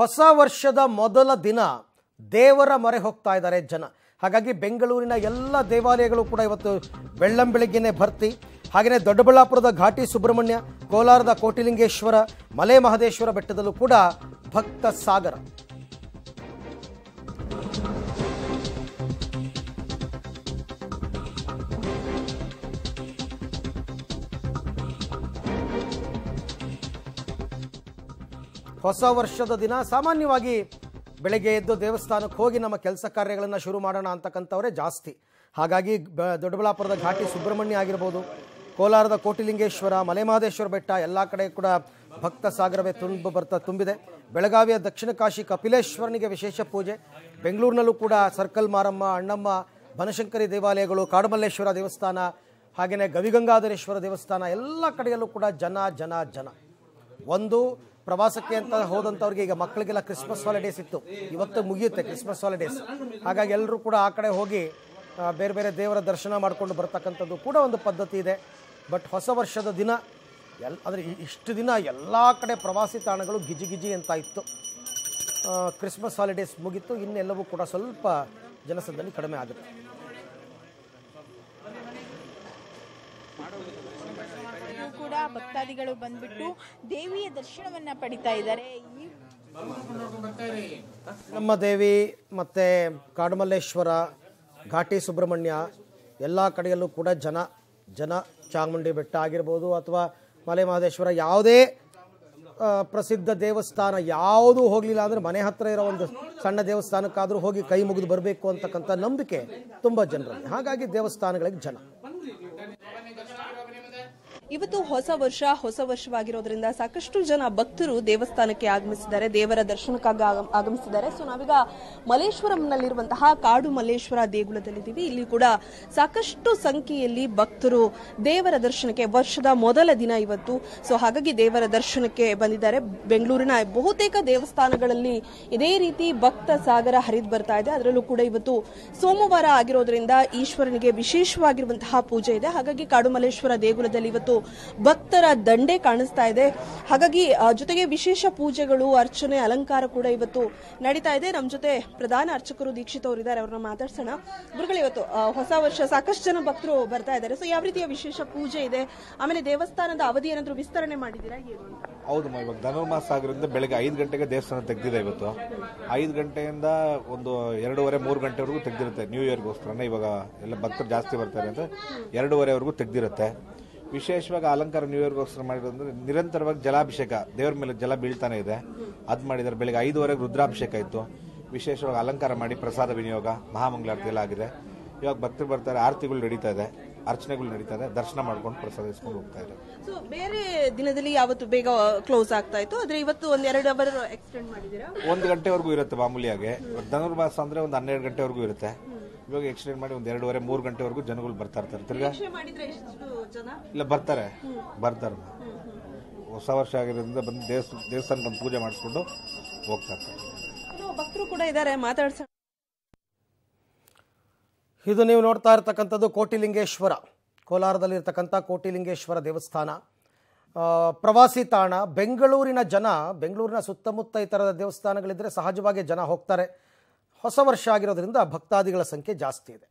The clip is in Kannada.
ಹೊಸ ವರ್ಷದ ಮೊದಲ ದಿನ ದೇವರ ಮೊರೆ ಹೋಗ್ತಾ ಇದ್ದಾರೆ ಜನ ಹಾಗಾಗಿ ಬೆಂಗಳೂರಿನ ಎಲ್ಲ ದೇವಾಲಯಗಳು ಕೂಡ ಇವತ್ತು ಬೆಳ್ಳಂಬೆಳಿಗ್ಗೆನೇ ಭರ್ತಿ ಹಾಗೆಯೇ ದೊಡ್ಡಬಳ್ಳಾಪುರದ ಘಾಟಿ ಸುಬ್ರಹ್ಮಣ್ಯ ಕೋಲಾರದ ಕೋಟಿಲಿಂಗೇಶ್ವರ ಮಲೆ ಮಹದೇಶ್ವರ ಬೆಟ್ಟದಲ್ಲೂ ಕೂಡ ಭಕ್ತ ಸಾಗರ ಹೊಸ ವರ್ಷದ ದಿನ ಸಾಮಾನ್ಯವಾಗಿ ಬೆಳಗ್ಗೆ ಎದ್ದು ದೇವಸ್ಥಾನಕ್ಕೆ ಹೋಗಿ ನಮ್ಮ ಕೆಲಸ ಕಾರ್ಯಗಳನ್ನು ಶುರು ಮಾಡೋಣ ಅಂತಕ್ಕಂಥವರೇ ಜಾಸ್ತಿ ಹಾಗಾಗಿ ದೊಡ್ಡಬಳ್ಳಾಪುರದ ಘಾಟಿ ಸುಬ್ರಹ್ಮಣ್ಯ ಆಗಿರ್ಬೋದು ಕೋಲಾರದ ಕೋಟಿಲಿಂಗೇಶ್ವರ ಮಲೆಮಹದೇಶ್ವರ ಬೆಟ್ಟ ಎಲ್ಲ ಕಡೆ ಕೂಡ ಭಕ್ತ ಸಾಗರವೇ ತುಂಬ ಬರ್ತಾ ತುಂಬಿದೆ ಬೆಳಗಾವಿಯ ದಕ್ಷಿಣ ಕಾಶಿ ಕಪಿಲೇಶ್ವರನಿಗೆ ವಿಶೇಷ ಪೂಜೆ ಬೆಂಗಳೂರಿನಲ್ಲೂ ಕೂಡ ಸರ್ಕಲ್ ಮಾರಮ್ಮ ಅಣ್ಣಮ್ಮ ಬನಶಂಕರಿ ದೇವಾಲಯಗಳು ಕಾಡುಮಲ್ಲೇಶ್ವರ ದೇವಸ್ಥಾನ ಹಾಗೆಯೇ ಗವಿಗಂಗಾಧರೇಶ್ವರ ದೇವಸ್ಥಾನ ಎಲ್ಲ ಕಡೆಯಲ್ಲೂ ಕೂಡ ಜನ ಜನ ಜನ ಒಂದು ಪ್ರವಾಸಕ್ಕೆ ಅಂತ ಹೋದಂಥವ್ರಿಗೆ ಈಗ ಮಕ್ಕಳಿಗೆಲ್ಲ ಕ್ರಿಸ್ಮಸ್ ಹಾಲಿಡೇಸ್ ಇತ್ತು ಇವತ್ತು ಮುಗಿಯುತ್ತೆ ಕ್ರಿಸ್ಮಸ್ ಹಾಲಿಡೇಸ್ ಹಾಗಾಗಿ ಎಲ್ಲರೂ ಕೂಡ ಆ ಕಡೆ ಹೋಗಿ ಬೇರೆ ಬೇರೆ ದೇವರ ದರ್ಶನ ಮಾಡಿಕೊಂಡು ಬರ್ತಕ್ಕಂಥದ್ದು ಕೂಡ ಒಂದು ಪದ್ಧತಿ ಇದೆ ಬಟ್ ಹೊಸ ವರ್ಷದ ದಿನ ಎಲ್ ಅಂದರೆ ಇಷ್ಟು ದಿನ ಎಲ್ಲ ಕಡೆ ಪ್ರವಾಸಿ ತಾಣಗಳು ಗಿಜಿ ಗಿಜಿ ಅಂತ ಇತ್ತು ಕ್ರಿಸ್ಮಸ್ ಹಾಲಿಡೇಸ್ ಮುಗೀತು ಇನ್ನೆಲ್ಲವೂ ಕೂಡ ಸ್ವಲ್ಪ ಜನಸಂದಣಿ ಕಡಿಮೆ ಆಗುತ್ತೆ ಕೂಡ ಭಕ್ತಾದಿಗಳು ಬಂದ್ಬಿಟ್ಟು ದೇವಿಯ ದರ್ಶನವನ್ನ ಪಡಿತಾ ಇದ್ದಾರೆ ನಮ್ಮ ದೇವಿ ಮತ್ತೆ ಕಾಡುಮಲ್ಲೇಶ್ವರ ಘಾಟಿ ಸುಬ್ರಹ್ಮಣ್ಯ ಎಲ್ಲ ಕಡೆಯಲ್ಲೂ ಕೂಡ ಜನ ಜನ ಚಾಮುಂಡಿ ಬೆಟ್ಟ ಆಗಿರ್ಬೋದು ಅಥವಾ ಮಲೆ ಮಹದೇಶ್ವರ ಯಾವುದೇ ಪ್ರಸಿದ್ಧ ದೇವಸ್ಥಾನ ಯಾವುದೂ ಹೋಗಲಿಲ್ಲ ಅಂದರೆ ಮನೆ ಹತ್ತಿರ ಇರೋ ಒಂದು ಸಣ್ಣ ದೇವಸ್ಥಾನಕ್ಕಾದರೂ ಹೋಗಿ ಕೈ ಮುಗಿದು ಬರಬೇಕು ಅಂತಕ್ಕಂಥ ನಂಬಿಕೆ ತುಂಬ ಜನರಲ್ಲಿ ಹಾಗಾಗಿ ದೇವಸ್ಥಾನಗಳಿಗೆ ಜನ ಇವತ್ತು ಹೊಸ ವರ್ಷ ಹೊಸ ವರ್ಷವಾಗಿರೋದ್ರಿಂದ ಸಾಕಷ್ಟು ಜನ ಭಕ್ತರು ದೇವಸ್ಥಾನಕ್ಕೆ ಆಗಮಿಸಿದ್ದಾರೆ ದೇವರ ದರ್ಶನಕ್ಕಾಗಿ ಆಗಮಿಸಿದ್ದಾರೆ ಸೊ ನಾವೀಗ ಮಲ್ಲೇಶ್ವರಂನಲ್ಲಿರುವಂತಹ ಕಾಡು ಮಲ್ಲೇಶ್ವರ ದೇಗುಲದಲ್ಲಿದ್ದೀವಿ ಇಲ್ಲಿ ಕೂಡ ಸಾಕಷ್ಟು ಸಂಖ್ಯೆಯಲ್ಲಿ ಭಕ್ತರು ದೇವರ ದರ್ಶನಕ್ಕೆ ವರ್ಷದ ಮೊದಲ ದಿನ ಇವತ್ತು ಸೊ ಹಾಗಾಗಿ ದೇವರ ದರ್ಶನಕ್ಕೆ ಬಂದಿದ್ದಾರೆ ಬೆಂಗಳೂರಿನ ಬಹುತೇಕ ದೇವಸ್ಥಾನಗಳಲ್ಲಿ ಇದೇ ರೀತಿ ಭಕ್ತ ಸಾಗರ ಹರಿದು ಬರ್ತಾ ಇದೆ ಅದರಲ್ಲೂ ಕೂಡ ಇವತ್ತು ಸೋಮವಾರ ಆಗಿರೋದ್ರಿಂದ ಈಶ್ವರನಿಗೆ ವಿಶೇಷವಾಗಿರುವಂತಹ ಪೂಜೆ ಇದೆ ಹಾಗಾಗಿ ಕಾಡು ಮಲ್ಲೇಶ್ವರ ದೇಗುಲದಲ್ಲಿ ಇವತ್ತು ಭಕ್ತರ ದಂಡೆ ಕಾಣಿಸ್ತಾ ಇದೆ ಹಾಗಾಗಿ ಜೊತೆಗೆ ವಿಶೇಷ ಪೂಜೆಗಳು ಅರ್ಚನೆ ಅಲಂಕಾರ ಕೂಡ ಇವತ್ತು ನಡೀತಾ ಇದೆ ನಮ್ಮ ಜೊತೆ ಪ್ರಧಾನ ಅರ್ಚಕರು ದೀಕ್ಷಿತ ಅವರು ಇದ್ದಾರೆ ಅವ್ರನ್ನ ಮಾತಾಡ್ಸೋಣ ಗುರುಗಳು ಇವತ್ತು ಹೊಸ ವರ್ಷ ಸಾಕಷ್ಟು ಜನ ಭಕ್ತರು ಬರ್ತಾ ಇದ್ದಾರೆ ಸೊ ಯಾವ ರೀತಿಯ ವಿಶೇಷ ಪೂಜೆ ಇದೆ ಆಮೇಲೆ ದೇವಸ್ಥಾನದ ಅವಧಿ ಏನಾದರೂ ವಿಸ್ತರಣೆ ಮಾಡಿದ್ದೀರಾ ಹೌದು ಇವಾಗ ಧನುರ್ಮಾಸ ಆಗಿರೋದ್ರಿಂದ ಬೆಳಗ್ಗೆ ಐದು ಗಂಟೆಗೆ ದೇವಸ್ಥಾನ ತೆಗೆದಿದೆ ಇವತ್ತು ಐದು ಗಂಟೆಯಿಂದ ಒಂದು ಎರಡೂವರೆ ಮೂರು ಗಂಟೆವರೆಗೂ ತೆಗೆದಿರುತ್ತೆ ನ್ಯೂ ಇಯರ್ಗೋಸ್ಕರ ಇವಾಗ ಎಲ್ಲ ಭಕ್ತರು ಜಾಸ್ತಿ ಬರ್ತಾರೆ ಅಂತ ಎರಡೂವರೆವರೆಗೂ ತೆಗೆದಿರುತ್ತೆ ವಿಶೇಷವಾಗಿ ಅಲಂಕಾರ ನ್ಯೂ ಇಯರ್ಗೋಸ್ಕರ ಅಂದ್ರೆ ನಿರಂತರವಾಗಿ ಜಲಾಭಿಷೇಕ ದೇವರ ಮೇಲೆ ಜಲ ಬೀಳ್ತಾನೆ ಇದೆ ಅದು ಮಾಡಿದ್ದಾರೆ ಬೆಳಿಗ್ಗೆ ಐದುವರೆಗೆ ರುದ್ರಾಭಿಷೇಕ ಇತ್ತು ವಿಶೇಷವಾಗಿ ಅಲಂಕಾರ ಮಾಡಿ ಪ್ರಸಾದ ವಿನಿಯೋಗ ಮಹಾಮಂಗಳಾರತಿ ಎಲ್ಲ ಆಗಿದೆ ಇವಾಗ ಭಕ್ತರು ಬರ್ತಾರೆ ಆರತಿಗಳು ನಡೀತಾ ಇದೆ ಅರ್ಚನೆಗಳು ನಡೀತಾ ಇದೆ ದರ್ಶನ ಮಾಡ್ಕೊಂಡು ಪ್ರಸಾದಿಸ್ಕೊಂಡು ಹೋಗ್ತಾ ಇದೆ ಸೊ ಬೇರೆ ದಿನದಲ್ಲಿ ಯಾವತ್ತು ಬೇಗ ಕ್ಲೋಸ್ ಆಗ್ತಾ ಇತ್ತು ಆದ್ರೆ ಇವತ್ತು ಒಂದ್ ಎರಡು ಅವರ್ ಎಕ್ಸ್ಟೆಂಡ್ ಒಂದು ಗಂಟೆವರೆಗೂ ಇರುತ್ತೆ ಮಾಮೂಲಿಯಾಗಿ ಧನುರ್ಮಾಸ ಅಂದ್ರೆ ಒಂದು ಹನ್ನೆರಡು ಗಂಟೆವರೆಗೂ ಇರುತ್ತೆ ಇವಾಗ ಎಕ್ಸ್ಟೆಂಡ್ ಮಾಡಿ ಒಂದು ಎರಡೂವರೆ ಮೂರು ಗಂಟೆವರೆಗೂ ಜನಗಳು ಬರ್ತಾ ಇರ್ತಾರೆ ತಿರ್ಗಾ ಇಲ್ಲ ಬರ್ತಾರೆ ಬರ್ತಾರೆ ಹೊಸ ವರ್ಷ ಆಗಿರೋದ್ರಿಂದ ಬಂದು ದೇವಸ್ ದೇವಸ್ಥಾನ ಬಂದು ಪೂಜೆ ಮಾಡಿಸ್ಕೊಂಡು ಹೋಗ್ತಾ ಇರ್ತಾರೆ ಭಕ್ತರು ಕೂಡ ಇದ್ದಾರೆ ಮಾತಾಡ್ಸ ಇದು ನೀವು ನೋಡ್ತಾ ಇರ್ತಕ್ಕಂಥದ್ದು ಕೋಟಿಲಿಂಗೇಶ್ವರ ಕೋಲಾರದಲ್ಲಿರ್ತಕ್ಕಂಥ ಕೋಟಿಲಿಂಗೇಶ್ವರ ದೇವಸ್ಥಾನ ಪ್ರವಾಸಿ ತಾಣ ಬೆಂಗಳೂರಿನ ಜನ ಬೆಂಗಳೂರಿನ ಸುತ್ತಮುತ್ತ ಈ ಥರದ ದೇವಸ್ಥಾನಗಳಿದ್ದರೆ ಸಹಜವಾಗಿ ಜನ ಹೋಗ್ತಾರೆ ಹೊಸ ವರ್ಷ ಆಗಿರೋದ್ರಿಂದ ಭಕ್ತಾದಿಗಳ ಸಂಖ್ಯೆ ಜಾಸ್ತಿ ಇದೆ